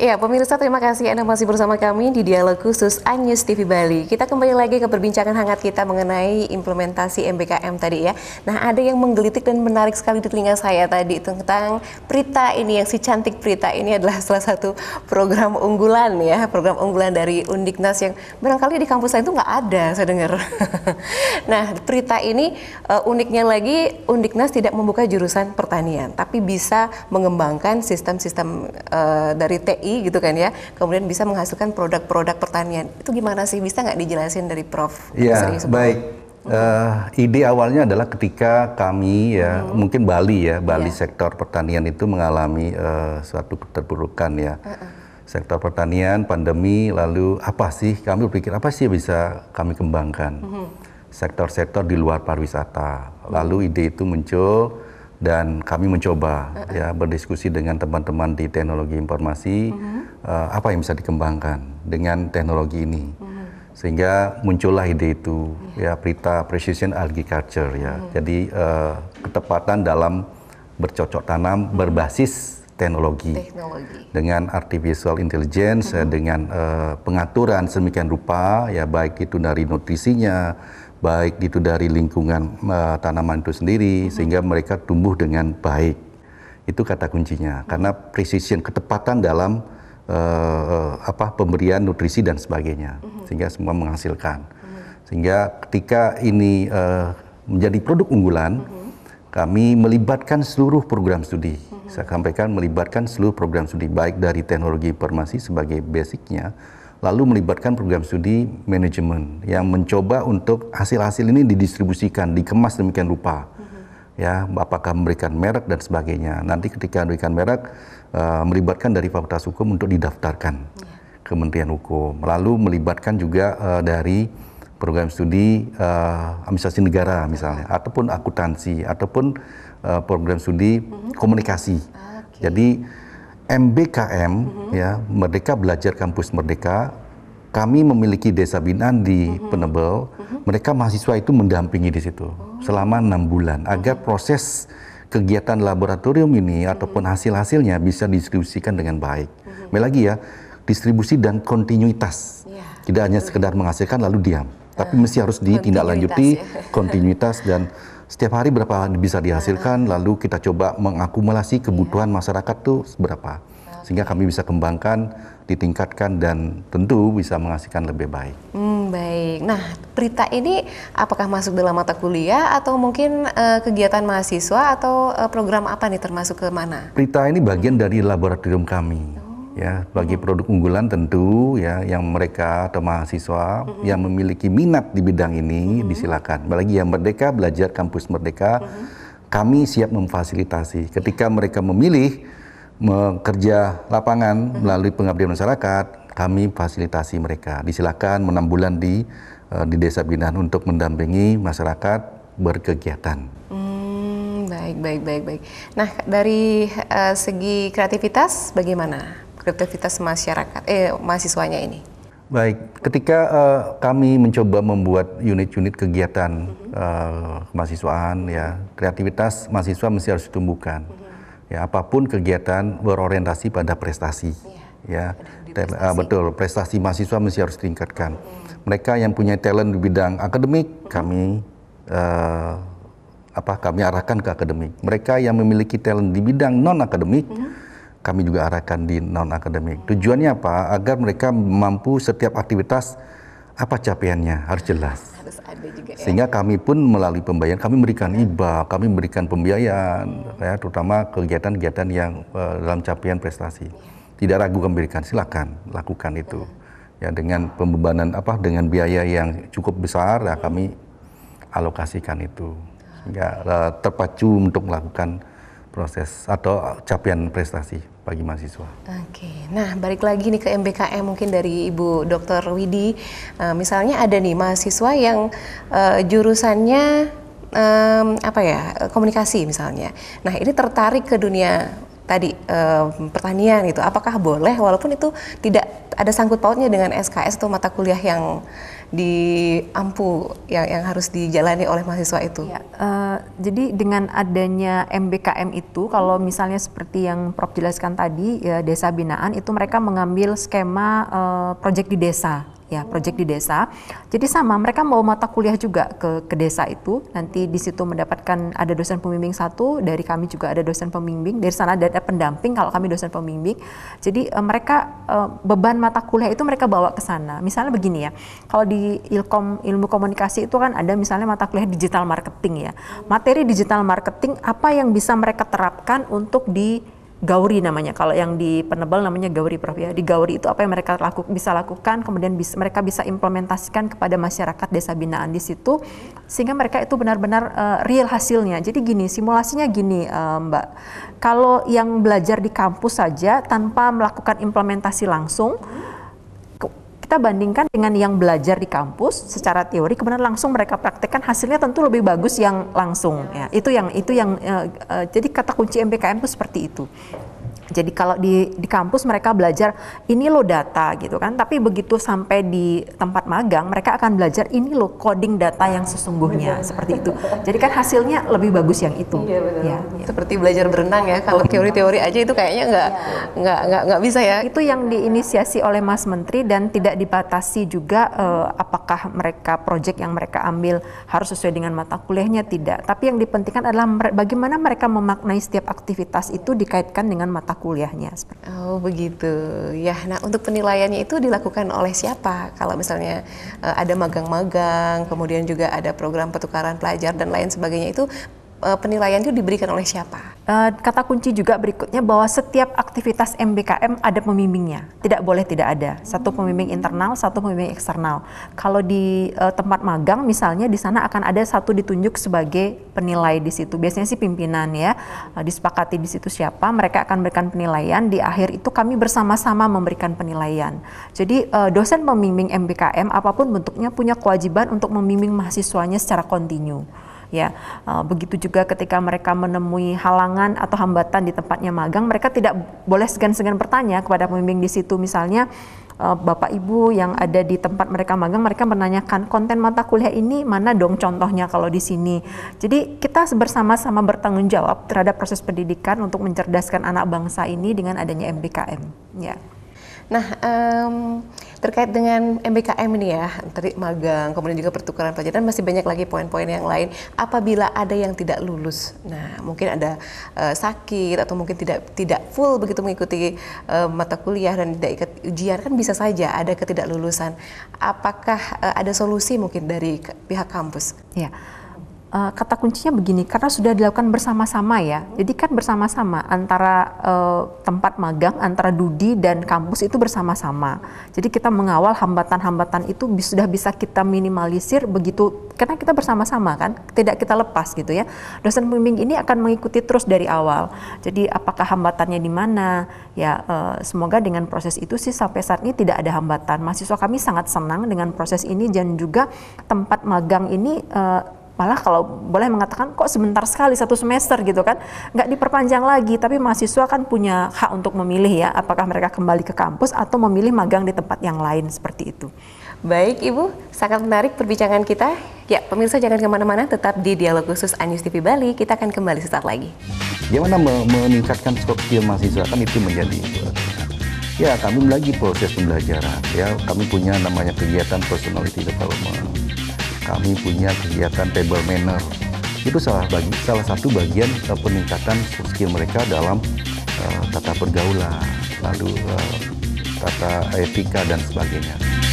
Ya, pemirsa terima kasih Anda masih bersama kami di dialog khusus Anyus TV Bali. Kita kembali lagi ke perbincangan hangat kita mengenai implementasi MBKM tadi ya. Nah, ada yang menggelitik dan menarik sekali di telinga saya tadi tentang Prita ini yang si cantik Prita ini adalah salah satu program unggulan ya, program unggulan dari Undiknas yang barangkali di kampus saya itu nggak ada, saya dengar. nah, Prita ini uh, uniknya lagi Undiknas tidak membuka jurusan pertanian, tapi bisa mengembangkan sistem-sistem uh, dari TI BI gitu kan ya, kemudian bisa menghasilkan produk-produk pertanian. Itu gimana sih? Bisa nggak dijelasin dari Prof? Iya, baik. Uh, ide awalnya adalah ketika kami ya hmm. mungkin Bali ya Bali yeah. sektor pertanian itu mengalami uh, suatu keterburukan ya uh -uh. sektor pertanian pandemi lalu apa sih kami berpikir apa sih bisa kami kembangkan hmm. sektor-sektor uh -huh. di luar pariwisata lalu ide itu muncul dan kami mencoba uh -uh. ya berdiskusi dengan teman-teman di teknologi informasi uh -huh. uh, apa yang bisa dikembangkan dengan teknologi ini. Uh mhm. -huh. Sehingga muncullah ide itu yeah. ya Prita Precision Agriculture ya. Uh mhm. -huh. Jadi uh, ketepatan dalam bercocok tanam uh mhm. -huh. berbasis teknologi, teknologi. dengan artificial intelligence, mm -hmm. dengan uh, pengaturan semikian rupa ya baik itu dari nutrisinya, baik itu dari lingkungan uh, tanaman itu sendiri mm -hmm. sehingga mereka tumbuh dengan baik. Itu kata kuncinya. Mm -hmm. Karena precision, ketepatan dalam uh, apa pemberian nutrisi dan sebagainya mm -hmm. sehingga semua menghasilkan. Mm -hmm. Sehingga ketika ini uh, menjadi produk unggulan mm -hmm kami melibatkan seluruh program studi. -hmm. Saya sampaikan melibatkan seluruh program studi baik dari teknologi informasi sebagai basicnya, lalu melibatkan program studi manajemen yang mencoba untuk hasil-hasil ini didistribusikan, dikemas demikian rupa. Ya, apakah memberikan merek dan sebagainya. Nanti ketika memberikan merek uh, melibatkan dari Fakultas Hukum untuk didaftarkan. Mm Kementerian Hukum, lalu melibatkan juga uh, dari program studi uh, administrasi negara misalnya, ataupun akuntansi, ataupun uh, program studi mm-hmm. komunikasi. Okay. Jadi MBKM mm-hmm. ya Merdeka Belajar Kampus Merdeka, kami memiliki desa binaan di mm-hmm. Penebel. Mm-hmm. Mereka mahasiswa itu mendampingi di situ oh. selama enam bulan agar mhm. proses kegiatan laboratorium ini mm-hmm. ataupun hasil-hasilnya bisa didistribusikan dengan baik. Mm-hmm. Lagi ya distribusi dan kontinuitas. Yeah. Tidak hanya sekedar menghasilkan lalu diam. Tapi uh, mesti harus ditindaklanjuti kontinuitas, ya. kontinuitas dan setiap hari berapa bisa dihasilkan. uh, Lalu kita coba mengakumulasi iya. kebutuhan yeah. masyarakat tuh berapa sehingga kami bisa kembangkan, ditingkatkan dan tentu bisa menghasilkan lebih baik. Hmm, baik. Nah, Prita ini apakah masuk dalam mata kuliah atau mungkin uh, kegiatan mahasiswa atau uh, program apa nih termasuk ke mana? Prita ini bagian dari laboratorium kami ya bagi produk unggulan tentu ya yang mereka atau mahasiswa hmm yang memiliki minat di bidang ini hmm disilakan. Apalagi yang merdeka belajar kampus merdeka, hmm kami siap memfasilitasi. Ketika mereka memilih bekerja lapangan hmm melalui pengabdian masyarakat, kami fasilitasi mereka. Disilakan enam bulan di uh, di desa binaan untuk mendampingi masyarakat berkegiatan. Hmm, baik, baik, baik, baik. Nah, dari uh, segi kreativitas, bagaimana? kreativitas masyarakat eh mahasiswanya ini? Baik, ketika uh, kami mencoba membuat unit-unit kegiatan uh, mahasiswaan ya, kreativitas mahasiswa mesti harus ditumbuhkan. Ya, apapun kegiatan berorientasi pada prestasi. Iya. Ya, Uh, betul, prestasi mahasiswa mesti harus ditingkatkan. Mereka yang punya talent di bidang akademik kami uh, apa kami arahkan ke akademik. Mereka yang memiliki talent di bidang non akademik mm-hmm kami juga arahkan di non akademik. Tujuannya apa? Agar mereka mampu setiap aktivitas apa capaiannya harus jelas. Harus ada juga ya. Sehingga kami pun melalui pembiayaan kami memberikan iya. IBA, kami memberikan pembiayaan ya terutama kegiatan-kegiatan yang uh, dalam capaian prestasi. Iya. Tidak ragu kami berikan, silakan lakukan itu. Ya dengan pembebanan apa dengan biaya yang cukup besar ya iya. kami alokasikan itu. Sehingga uh, terpacu untuk melakukan proses atau capaian prestasi bagi mahasiswa. Oke, nah balik lagi nih ke MBKM mungkin dari Ibu Dr. Widi, uh, misalnya ada nih mahasiswa yang uh, jurusannya um, apa ya komunikasi misalnya, nah ini tertarik ke dunia tadi um, pertanian itu, apakah boleh walaupun itu tidak ada sangkut pautnya dengan SKS atau mata kuliah yang diampu yang yang harus dijalani oleh mahasiswa itu? Ya, uh, jadi dengan adanya MBKM itu, kalau misalnya seperti yang Prof jelaskan tadi, ya, desa binaan itu mereka mengambil skema uh, proyek di desa ya proyek di desa. Jadi sama, mereka mau mata kuliah juga ke ke desa itu. Nanti di situ mendapatkan ada dosen pembimbing satu, dari kami juga ada dosen pembimbing, dari sana ada, ada pendamping kalau kami dosen pembimbing. Jadi uh, mereka uh, beban mata kuliah itu mereka bawa ke sana. Misalnya begini ya, kalau di ilkom ilmu komunikasi itu kan ada misalnya mata kuliah digital marketing ya. Materi digital marketing apa yang bisa mereka terapkan untuk di Gauri namanya. Kalau yang di Penebal namanya Gauri, Prof ya. Di Gauri itu apa yang mereka laku, bisa lakukan, kemudian bisa, mereka bisa implementasikan kepada masyarakat desa binaan di situ, sehingga mereka itu benar-benar uh, real hasilnya. Jadi gini, simulasinya gini, uh, Mbak. Kalau yang belajar di kampus saja tanpa melakukan implementasi langsung, hmm kita bandingkan dengan yang belajar di kampus secara teori kemudian langsung mereka praktekkan hasilnya tentu lebih bagus yang langsung ya itu yang itu yang uh, uh, jadi kata kunci MBKM itu seperti itu jadi kalau di di kampus mereka belajar ini lo data gitu kan, tapi begitu sampai di tempat magang mereka akan belajar ini lo coding data yang sesungguhnya seperti itu. Jadi kan hasilnya lebih bagus yang itu. Iya betul. Ya, ya. Seperti belajar berenang ya, kalau teori-teori aja itu kayaknya nggak iya. nggak ya. nggak bisa ya. Itu yang diinisiasi oleh Mas Menteri dan tidak dibatasi juga eh, apakah mereka proyek yang mereka ambil harus sesuai dengan mata kuliahnya tidak. Tapi yang dipentingkan adalah bagaimana mereka memaknai setiap aktivitas itu dikaitkan dengan mata kuliahnya. Oh begitu. Ya, nah untuk penilaiannya itu dilakukan oleh siapa? Kalau misalnya eh, ada magang-magang, kemudian juga ada program pertukaran pelajar dan lain sebagainya itu Eh, penilaian itu diberikan oleh siapa? Eh, kata kunci juga berikutnya bahwa setiap aktivitas MBKM ada pembimbingnya, tidak boleh tidak ada. Satu pembimbing internal, satu pembimbing eksternal. Kalau di eh, tempat magang misalnya di sana akan ada satu ditunjuk sebagai penilai di situ. Biasanya sih pimpinan ya disepakati di situ siapa, mereka akan memberikan penilaian. Di akhir itu kami bersama-sama memberikan penilaian. Jadi dosen pembimbing MBKM apapun bentuknya punya kewajiban untuk membimbing mahasiswanya secara kontinu ya eh, begitu juga ketika mereka menemui halangan atau hambatan di tempatnya magang mereka tidak boleh segan-segan bertanya kepada pemimpin di situ misalnya eh, Bapak Ibu yang ada di tempat mereka magang, mereka menanyakan konten mata kuliah ini mana dong contohnya kalau di sini. Jadi kita bersama-sama bertanggung jawab terhadap proses pendidikan untuk mencerdaskan anak bangsa ini dengan adanya MBKM. Ya. Nah, um, terkait dengan MBKM ini ya, tadi magang, kemudian juga pertukaran pelajar dan masih banyak lagi poin-poin yang lain. Apabila ada yang tidak lulus, nah mungkin ada uh, sakit atau mungkin tidak tidak full begitu mengikuti uh, mata kuliah dan tidak ikut ujian kan bisa saja ada ketidaklulusan. Apakah uh, ada solusi mungkin dari pihak kampus? Ya uh, kata kuncinya begini karena sudah dilakukan bersama-sama ya jadi kan bersama-sama antara uh, tempat magang antara Dudi dan kampus itu bersama-sama jadi kita mengawal hambatan-hambatan itu sudah bisa kita minimalisir begitu karena kita bersama-sama kan tidak kita lepas gitu ya dosen pembimbing ini akan mengikuti terus dari awal jadi apakah hambatannya di mana ya uh, semoga dengan proses itu sih sampai saat ini tidak ada hambatan mahasiswa kami sangat senang dengan proses ini dan juga tempat magang ini uh, malah kalau boleh mengatakan kok sebentar sekali satu semester gitu kan nggak diperpanjang lagi tapi mahasiswa kan punya hak untuk memilih ya apakah mereka kembali ke kampus atau memilih magang di tempat yang lain seperti itu baik ibu sangat menarik perbincangan kita ya pemirsa jangan kemana-mana tetap di dialog khusus Anies TV Bali kita akan kembali sesaat lagi gimana meningkatkan skor skill mahasiswa kan itu menjadi eh, ya kami lagi proses pembelajaran ya kami punya namanya kegiatan personality development kami punya kegiatan table manner. Itu salah, bagi, salah satu bagian uh, peningkatan skill mereka dalam uh, tata pergaulan, lalu uh, tata etika dan sebagainya.